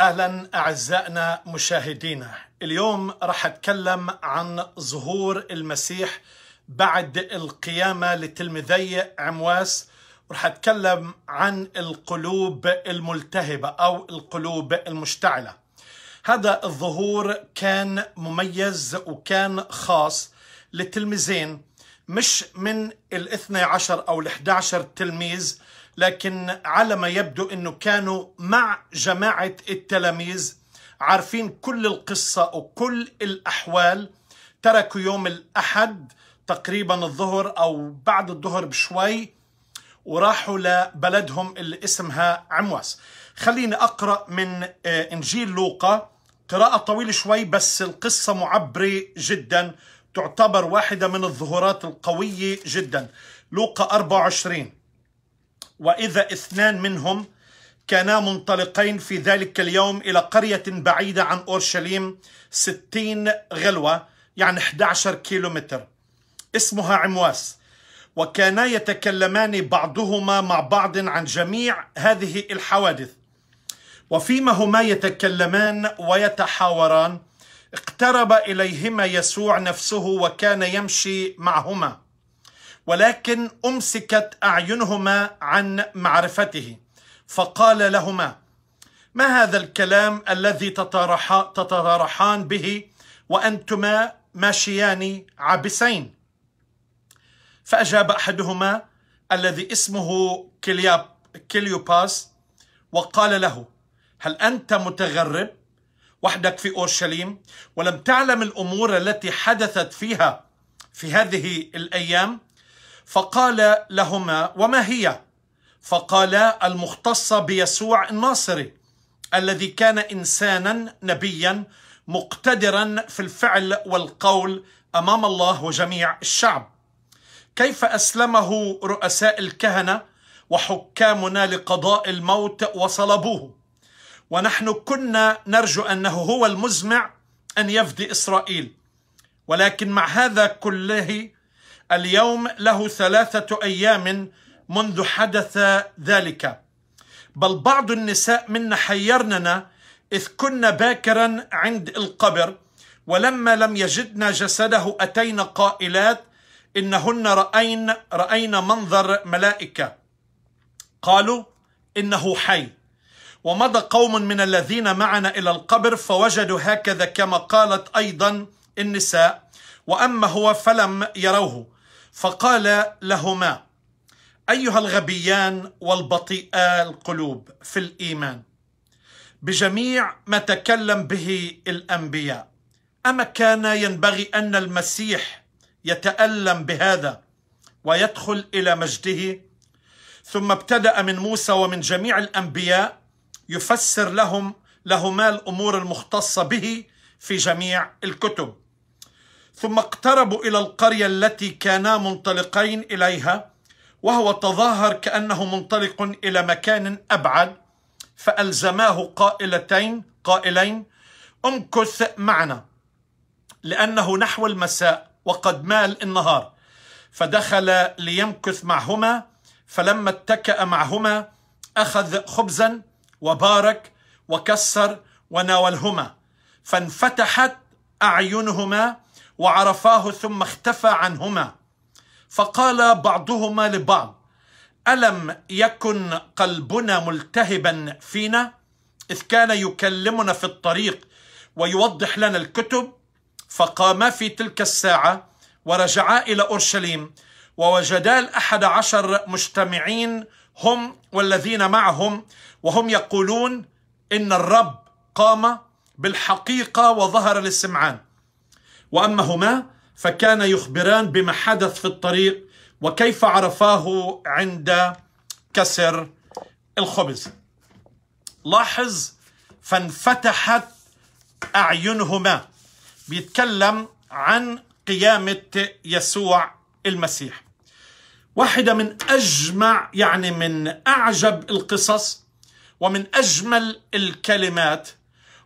اهلا اعزائنا مشاهدينا اليوم راح اتكلم عن ظهور المسيح بعد القيامه لتلميذي عمواس وراح اتكلم عن القلوب الملتهبه او القلوب المشتعله هذا الظهور كان مميز وكان خاص للتلميذين مش من الاثنى عشر او ال11 تلميذ لكن على ما يبدو أنه كانوا مع جماعة التلاميذ عارفين كل القصة وكل الأحوال تركوا يوم الأحد تقريبا الظهر أو بعد الظهر بشوي وراحوا لبلدهم اللي اسمها عمواس خليني أقرأ من آه، إنجيل لوقا قراءة طويلة شوي بس القصة معبرة جدا تعتبر واحدة من الظهورات القوية جدا لوقا 24 وإذا اثنان منهم كانا منطلقين في ذلك اليوم إلى قرية بعيدة عن أورشليم ستين غلوة يعني 11 كيلومتر اسمها عمواس وكانا يتكلمان بعضهما مع بعض عن جميع هذه الحوادث وفيما هما يتكلمان ويتحاوران اقترب إليهما يسوع نفسه وكان يمشي معهما ولكن أمسكت أعينهما عن معرفته فقال لهما ما هذا الكلام الذي تتطارحان به وأنتما ماشيان عابسين فأجاب أحدهما الذي اسمه كلياب كليوباس وقال له هل أنت متغرب وحدك في أورشليم ولم تعلم الأمور التي حدثت فيها في هذه الأيام فقال لهما وما هي فقالا المختصه بيسوع الناصري الذي كان انسانا نبيا مقتدرا في الفعل والقول امام الله وجميع الشعب كيف اسلمه رؤساء الكهنه وحكامنا لقضاء الموت وصلبوه ونحن كنا نرجو انه هو المزمع ان يفدي اسرائيل ولكن مع هذا كله اليوم له ثلاثة أيام منذ حدث ذلك بل بعض النساء منا حيرننا إذ كنا باكرا عند القبر ولما لم يجدنا جسده أتينا قائلات إنهن رأين رأينا منظر ملائكة قالوا إنه حي ومضى قوم من الذين معنا إلى القبر فوجدوا هكذا كما قالت أيضا النساء وأما هو فلم يروه فقال لهما ايها الغبيان والبطيئا القلوب في الايمان بجميع ما تكلم به الانبياء اما كان ينبغي ان المسيح يتالم بهذا ويدخل الى مجده ثم ابتدا من موسى ومن جميع الانبياء يفسر لهم لهما الامور المختصه به في جميع الكتب ثم اقتربوا إلى القرية التي كانا منطلقين إليها وهو تظاهر كأنه منطلق إلى مكان أبعد فألزماه قائلتين قائلين امكث معنا لأنه نحو المساء وقد مال النهار فدخل ليمكث معهما فلما اتكأ معهما أخذ خبزا وبارك وكسر وناولهما فانفتحت أعينهما وعرفاه ثم اختفى عنهما فقال بعضهما لبعض الم يكن قلبنا ملتهبا فينا اذ كان يكلمنا في الطريق ويوضح لنا الكتب فقاما في تلك الساعه ورجعا الى اورشليم ووجدا الاحد عشر مجتمعين هم والذين معهم وهم يقولون ان الرب قام بالحقيقه وظهر للسمعان واما هما فكان يخبران بما حدث في الطريق وكيف عرفاه عند كسر الخبز لاحظ فانفتحت اعينهما بيتكلم عن قيامه يسوع المسيح واحده من اجمع يعني من اعجب القصص ومن اجمل الكلمات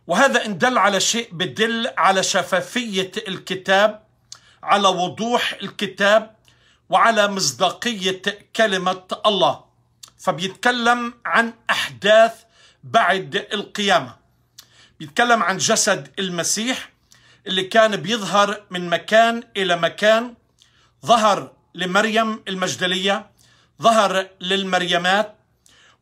وهذا إن دل على شيء بدل على شفافية الكتاب على وضوح الكتاب وعلى مصداقية كلمة الله فبيتكلم عن أحداث بعد القيامة بيتكلم عن جسد المسيح اللي كان بيظهر من مكان إلى مكان ظهر لمريم المجدلية ظهر للمريمات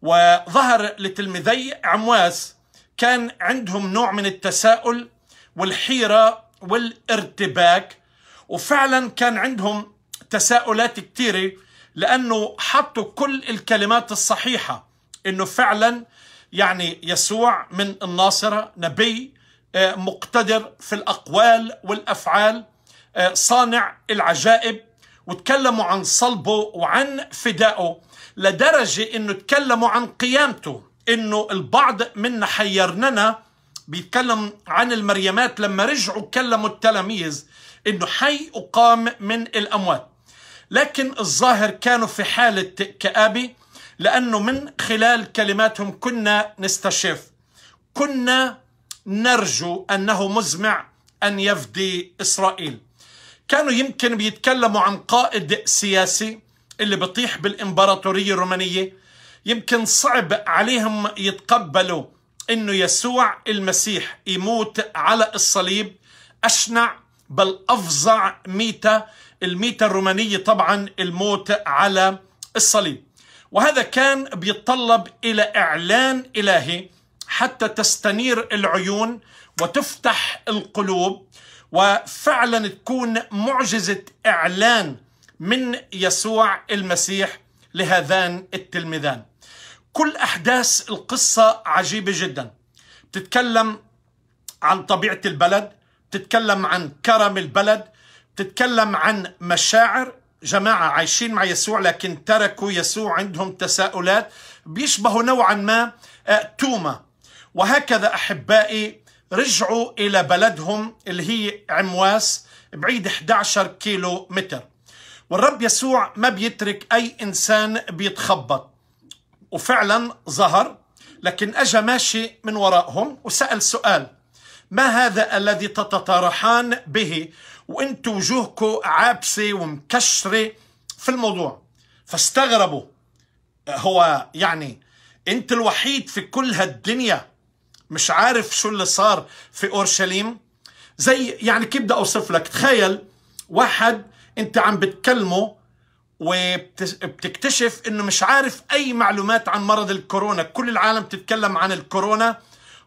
وظهر لتلميذي عمواس كان عندهم نوع من التساؤل والحيرة والارتباك وفعلا كان عندهم تساؤلات كثيرة لأنه حطوا كل الكلمات الصحيحة أنه فعلا يعني يسوع من الناصرة نبي آه، مقتدر في الأقوال والأفعال آه، صانع العجائب وتكلموا عن صلبه وعن فدائه لدرجة أنه تكلموا عن قيامته انه البعض منا حيرننا بيتكلم عن المريمات لما رجعوا كلموا التلاميذ انه حي اقام من الاموات لكن الظاهر كانوا في حالة كآبة لأنه من خلال كلماتهم كنا نستشف كنا نرجو أنه مزمع أن يفدي إسرائيل كانوا يمكن بيتكلموا عن قائد سياسي اللي بيطيح بالإمبراطورية الرومانية يمكن صعب عليهم يتقبلوا انه يسوع المسيح يموت على الصليب اشنع بل افظع ميته الميته الرومانيه طبعا الموت على الصليب وهذا كان بيتطلب الى اعلان الهي حتى تستنير العيون وتفتح القلوب وفعلا تكون معجزه اعلان من يسوع المسيح لهذان التلميذان كل أحداث القصة عجيبة جدا بتتكلم عن طبيعة البلد بتتكلم عن كرم البلد بتتكلم عن مشاعر جماعة عايشين مع يسوع لكن تركوا يسوع عندهم تساؤلات بيشبهوا نوعا ما آه، توما وهكذا أحبائي رجعوا إلى بلدهم اللي هي عمواس بعيد 11 كيلو متر والرب يسوع ما بيترك أي إنسان بيتخبط وفعلا ظهر لكن أجا ماشي من ورائهم وسأل سؤال ما هذا الذي تتطرحان به وانت وجوهكم عابسة ومكشرة في الموضوع فاستغربوا هو يعني انت الوحيد في كل هالدنيا مش عارف شو اللي صار في اورشليم زي يعني كيف بدي اوصف لك تخيل واحد انت عم بتكلمه وبتكتشف انه مش عارف اي معلومات عن مرض الكورونا كل العالم تتكلم عن الكورونا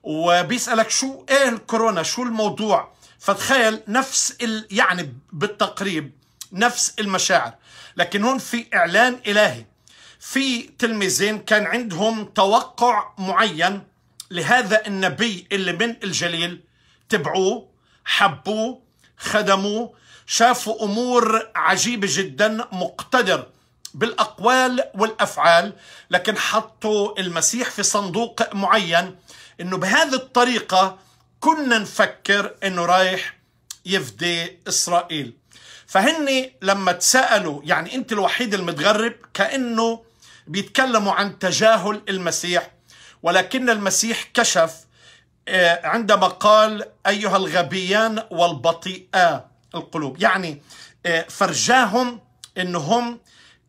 وبيسألك شو ايه الكورونا شو الموضوع فتخيل نفس ال... يعني بالتقريب نفس المشاعر لكن هون في اعلان الهي في تلميذين كان عندهم توقع معين لهذا النبي اللي من الجليل تبعوه حبوه خدموه شافوا أمور عجيبة جدا مقتدر بالأقوال والأفعال لكن حطوا المسيح في صندوق معين أنه بهذه الطريقة كنا نفكر أنه رايح يفدي إسرائيل فهني لما تسألوا يعني أنت الوحيد المتغرب كأنه بيتكلموا عن تجاهل المسيح ولكن المسيح كشف آه، عندما قال أيها الغبيان والبطيئة القلوب يعني آه، فرجاهم انهم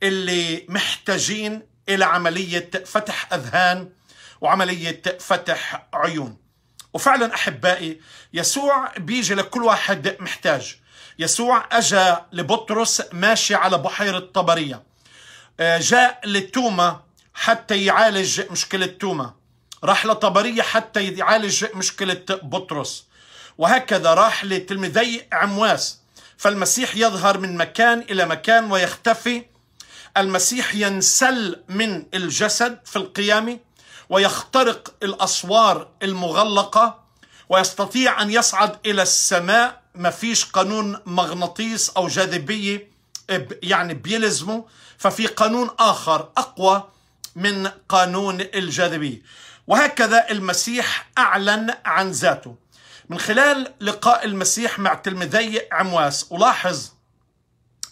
اللي محتاجين الى عمليه فتح اذهان وعمليه فتح عيون وفعلا احبائي يسوع بيجي لكل واحد محتاج يسوع اجى لبطرس ماشي على بحيره طبريه آه، جاء لتوما حتى يعالج مشكله توما راح لطبريه حتى يعالج مشكله بطرس وهكذا راح لتلميذي عمواس فالمسيح يظهر من مكان إلى مكان ويختفي المسيح ينسل من الجسد في القيامة ويخترق الأسوار المغلقة ويستطيع أن يصعد إلى السماء ما فيش قانون مغناطيس أو جاذبية يعني بيلزمه ففي قانون آخر أقوى من قانون الجاذبية وهكذا المسيح أعلن عن ذاته من خلال لقاء المسيح مع تلميذي عمواس ألاحظ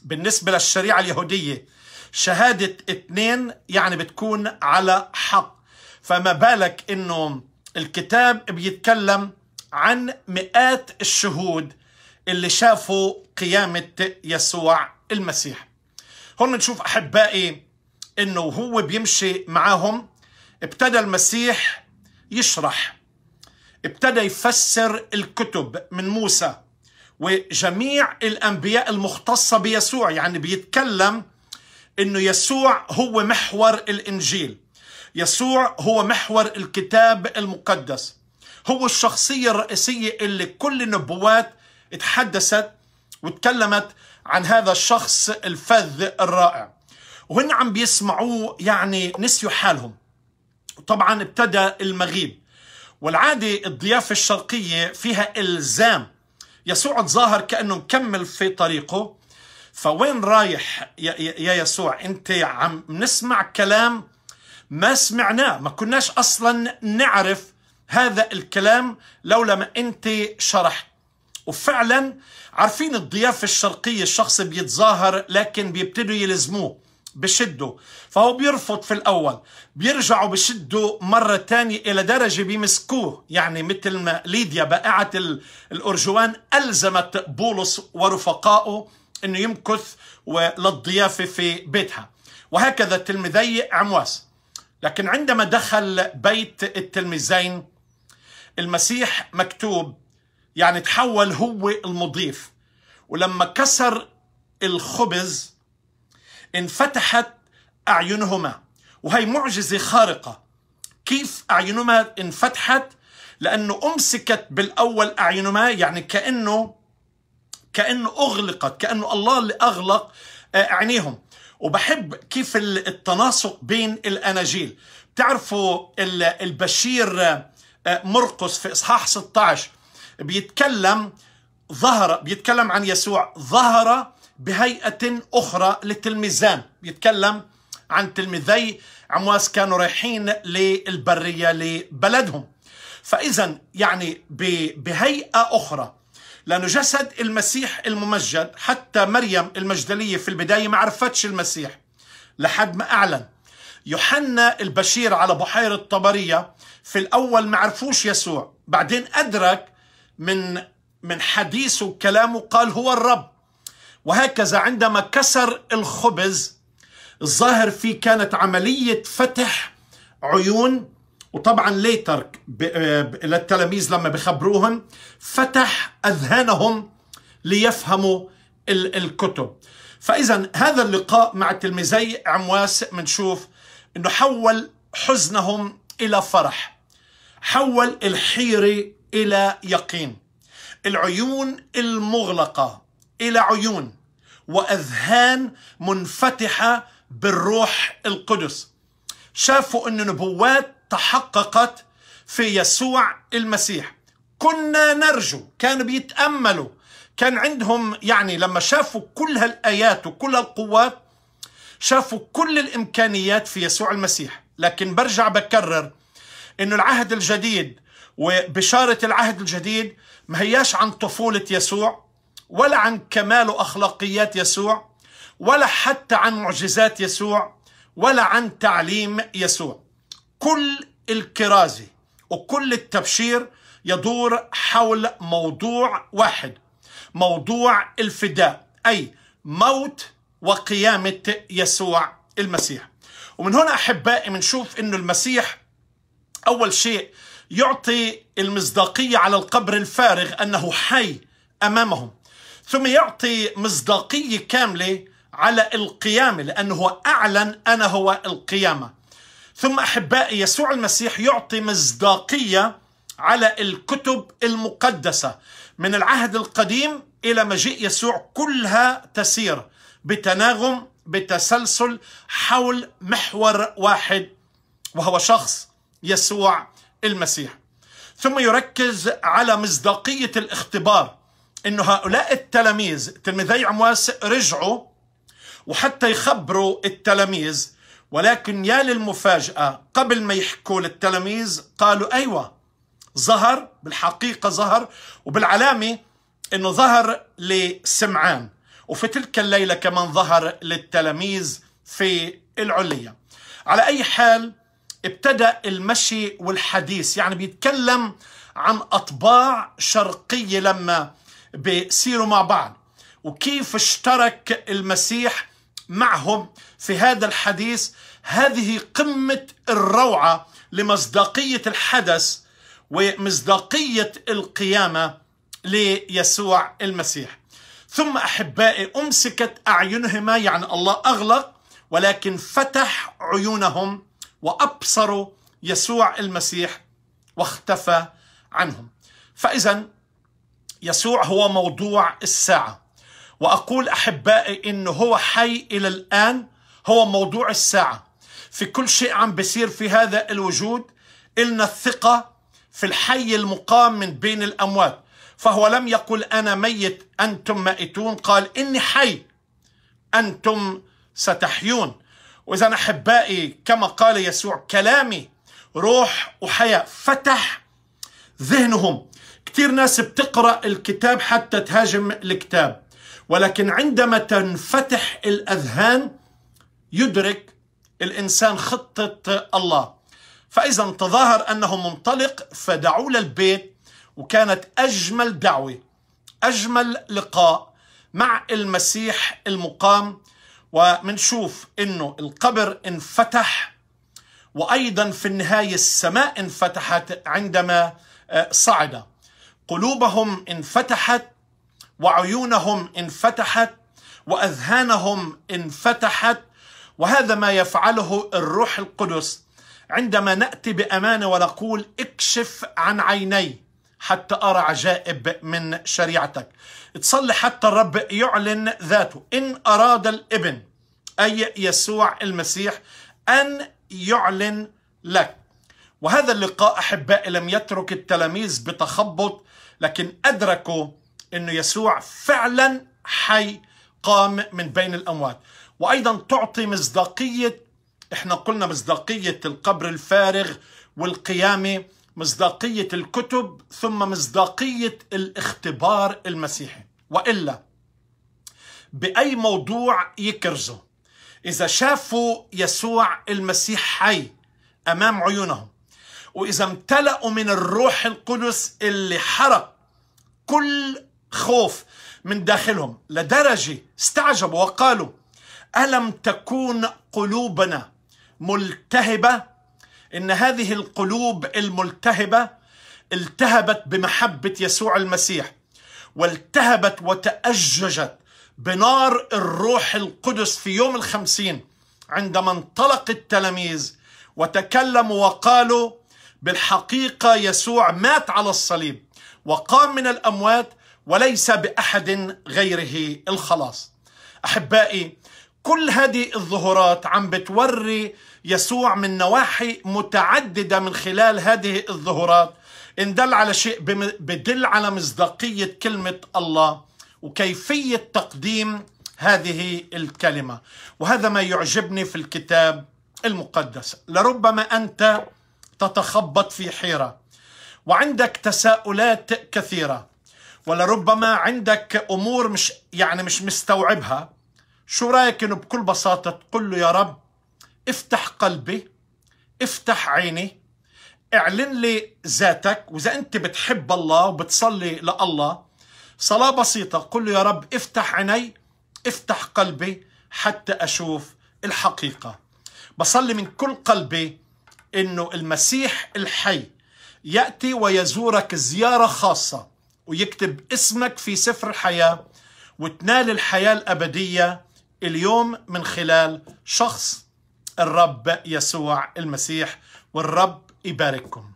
بالنسبة للشريعة اليهودية شهادة اثنين يعني بتكون على حق فما بالك انه الكتاب بيتكلم عن مئات الشهود اللي شافوا قيامة يسوع المسيح هون نشوف أحبائي انه هو بيمشي معاهم ابتدى المسيح يشرح ابتدى يفسر الكتب من موسى وجميع الأنبياء المختصة بيسوع يعني بيتكلم أنه يسوع هو محور الإنجيل يسوع هو محور الكتاب المقدس هو الشخصية الرئيسية اللي كل النبوات اتحدثت وتكلمت عن هذا الشخص الفذ الرائع وهن عم بيسمعوه يعني نسيوا حالهم طبعا ابتدى المغيب والعادة الضيافة الشرقية فيها إلزام يسوع تظاهر كأنه مكمل في طريقه فوين رايح يا يسوع أنت عم نسمع كلام ما سمعناه ما كناش أصلا نعرف هذا الكلام لولا ما أنت شرحت وفعلا عارفين الضيافة الشرقية الشخص بيتظاهر لكن بيبتدوا يلزموه بشده فهو بيرفض في الأول بيرجعوا بشده مرة تانية إلى درجة بيمسكوه يعني مثل ما ليديا بائعة الأرجوان ألزمت بولس ورفقائه أنه يمكث للضيافة في بيتها وهكذا تلميذي عمواس لكن عندما دخل بيت التلميذين المسيح مكتوب يعني تحول هو المضيف ولما كسر الخبز انفتحت أعينهما وهي معجزة خارقة كيف أعينهما انفتحت لأنه أمسكت بالأول أعينهما يعني كأنه كأنه أغلقت كأنه الله اللي أغلق آه، عينيهم وبحب كيف التناسق بين الأناجيل بتعرفوا البشير آه، مرقس في إصحاح 16 بيتكلم ظهر بيتكلم عن يسوع ظهر بهيئة أخرى لتلميذان بيتكلم عن تلميذي عمواس كانوا رايحين للبرية لبلدهم فإذا يعني بهيئة أخرى لأنه جسد المسيح الممجد حتى مريم المجدلية في البداية ما عرفتش المسيح لحد ما أعلن يوحنا البشير على بحيرة طبرية في الأول ما عرفوش يسوع بعدين أدرك من من حديثه وكلامه قال هو الرب وهكذا عندما كسر الخبز الظاهر فيه كانت عملية فتح عيون وطبعا ليتر آه، للتلاميذ لما بخبروهم فتح أذهانهم ليفهموا الكتب فإذا هذا اللقاء مع تلميذي عمواس بنشوف أنه حول حزنهم إلى فرح حول الحيرة إلى يقين العيون المغلقة الى عيون واذهان منفتحه بالروح القدس شافوا ان نبوات تحققت في يسوع المسيح كنا نرجو كانوا بيتاملوا كان عندهم يعني لما شافوا كل هالايات وكل القوات شافوا كل الامكانيات في يسوع المسيح لكن برجع بكرر انه العهد الجديد وبشاره العهد الجديد ما هياش عن طفوله يسوع ولا عن كمال أخلاقيات يسوع ولا حتى عن معجزات يسوع ولا عن تعليم يسوع كل الكرازة وكل التبشير يدور حول موضوع واحد موضوع الفداء أي موت وقيامة يسوع المسيح ومن هنا أحبائي بنشوف أنه المسيح أول شيء يعطي المصداقية على القبر الفارغ أنه حي أمامهم ثم يعطي مصداقية كاملة على القيامة لأنه هو أعلن أنا هو القيامة ثم أحبائي يسوع المسيح يعطي مصداقية على الكتب المقدسة من العهد القديم إلى مجيء يسوع كلها تسير بتناغم بتسلسل حول محور واحد وهو شخص يسوع المسيح ثم يركز على مصداقية الاختبار انه هؤلاء التلاميذ تلميذي عمواس رجعوا وحتى يخبروا التلاميذ ولكن يا للمفاجأة قبل ما يحكوا للتلاميذ قالوا أيوة ظهر بالحقيقة ظهر وبالعلامة أنه ظهر لسمعان وفي تلك الليلة كمان ظهر للتلاميذ في العلية على أي حال ابتدأ المشي والحديث يعني بيتكلم عن أطباع شرقية لما بيصيروا مع بعض وكيف اشترك المسيح معهم في هذا الحديث هذه قمة الروعة لمصداقية الحدث ومصداقية القيامة ليسوع المسيح ثم أحبائي أمسكت أعينهما يعني الله أغلق ولكن فتح عيونهم وأبصروا يسوع المسيح واختفى عنهم فإذا يسوع هو موضوع الساعة وأقول أحبائي إنه هو حي إلى الآن هو موضوع الساعة في كل شيء عم بيصير في هذا الوجود إلنا الثقة في الحي المقام من بين الأموات فهو لم يقل أنا ميت أنتم مائتون قال إني حي أنتم ستحيون وإذا أحبائي كما قال يسوع كلامي روح وحياة فتح ذهنهم كثير ناس بتقرأ الكتاب حتى تهاجم الكتاب ولكن عندما تنفتح الأذهان يدرك الإنسان خطة الله فإذا تظاهر أنه منطلق فدعوا للبيت وكانت أجمل دعوة أجمل لقاء مع المسيح المقام ومنشوف أنه القبر انفتح وأيضا في النهاية السماء انفتحت عندما آه، صعد قلوبهم انفتحت وعيونهم انفتحت واذهانهم انفتحت وهذا ما يفعله الروح القدس عندما ناتي بامانه ونقول اكشف عن عيني حتى ارى عجائب من شريعتك تصلي حتى الرب يعلن ذاته ان اراد الابن اي يسوع المسيح ان يعلن لك وهذا اللقاء أحبائي لم يترك التلاميذ بتخبط لكن أدركوا أن يسوع فعلا حي قام من بين الأموات وأيضا تعطي مصداقية احنا قلنا مصداقية القبر الفارغ والقيامة مصداقية الكتب ثم مصداقية الاختبار المسيحي وإلا بأي موضوع يكرزوا إذا شافوا يسوع المسيح حي أمام عيونهم وإذا امتلأوا من الروح القدس اللي حرق كل خوف من داخلهم لدرجة استعجبوا وقالوا ألم تكون قلوبنا ملتهبة إن هذه القلوب الملتهبة التهبت بمحبة يسوع المسيح والتهبت وتأججت بنار الروح القدس في يوم الخمسين عندما انطلق التلاميذ وتكلموا وقالوا بالحقيقة يسوع مات على الصليب وقام من الأموات وليس بأحد غيره الخلاص أحبائي كل هذه الظهورات عم بتوري يسوع من نواحي متعددة من خلال هذه الظهورات إن دل على شيء بدل على مصداقية كلمة الله وكيفية تقديم هذه الكلمة وهذا ما يعجبني في الكتاب المقدس لربما أنت تتخبط في حيرة وعندك تساؤلات كثيرة ولربما عندك أمور مش يعني مش مستوعبها شو رايك انه بكل بساطة تقول له يا رب افتح قلبي افتح عيني اعلن لي ذاتك واذا انت بتحب الله وبتصلي لله صلاة بسيطة قل له يا رب افتح عيني افتح قلبي حتى اشوف الحقيقة بصلي من كل قلبي انه المسيح الحي ياتي ويزورك زياره خاصه ويكتب اسمك في سفر الحياه وتنال الحياه الابديه اليوم من خلال شخص الرب يسوع المسيح والرب يبارككم